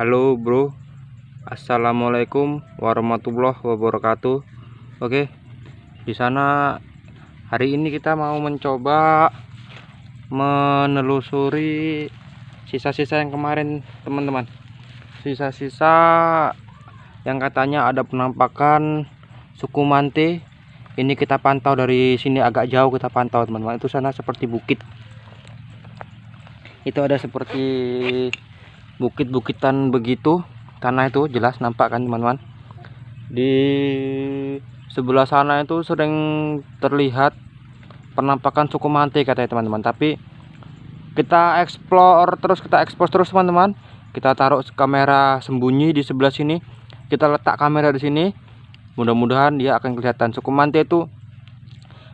Halo bro Assalamualaikum warahmatullahi wabarakatuh Oke di sana hari ini kita mau mencoba menelusuri sisa-sisa yang kemarin teman-teman sisa-sisa yang katanya ada penampakan suku mante ini kita pantau dari sini agak jauh kita pantau teman-teman itu sana seperti bukit itu ada seperti bukit-bukitan begitu tanah itu jelas nampak kan teman-teman di sebelah sana itu sering terlihat penampakan suku mantik katanya teman-teman tapi kita explore terus kita expose terus teman-teman kita taruh kamera sembunyi di sebelah sini kita letak kamera di sini mudah-mudahan dia akan kelihatan suku mante itu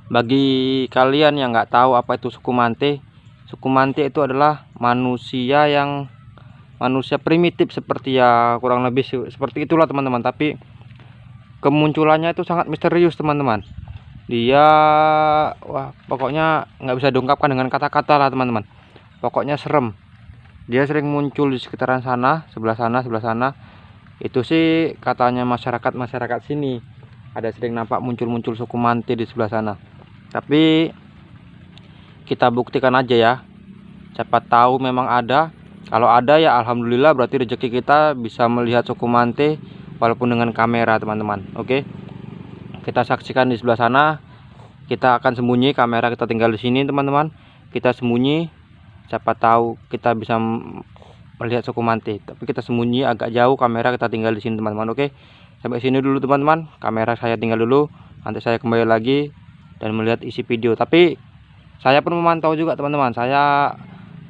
bagi kalian yang nggak tahu apa itu suku mante suku mante itu adalah manusia yang manusia primitif seperti ya kurang lebih seperti itulah teman-teman tapi kemunculannya itu sangat misterius teman-teman dia wah pokoknya nggak bisa diungkapkan dengan kata-kata lah teman-teman pokoknya serem dia sering muncul di sekitaran sana sebelah sana sebelah sana itu sih katanya masyarakat masyarakat sini ada sering nampak muncul-muncul suku manti di sebelah sana tapi kita buktikan aja ya siapa tahu memang ada kalau ada ya alhamdulillah berarti rezeki kita bisa melihat suku mante walaupun dengan kamera teman-teman oke kita saksikan di sebelah sana kita akan sembunyi kamera kita tinggal di sini teman-teman kita sembunyi siapa tahu kita bisa melihat suku mante tapi kita sembunyi agak jauh kamera kita tinggal di sini teman-teman oke sampai sini dulu teman-teman kamera saya tinggal dulu nanti saya kembali lagi dan melihat isi video tapi saya pun memantau juga teman-teman saya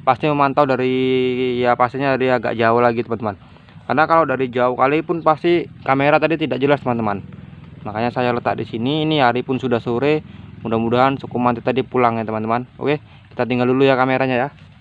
pasti memantau dari ya pastinya dari agak jauh lagi teman-teman karena kalau dari jauh kali pun pasti kamera tadi tidak jelas teman-teman makanya saya letak di sini ini hari pun sudah sore mudah-mudahan suku mantu tadi pulang ya teman-teman oke kita tinggal dulu ya kameranya ya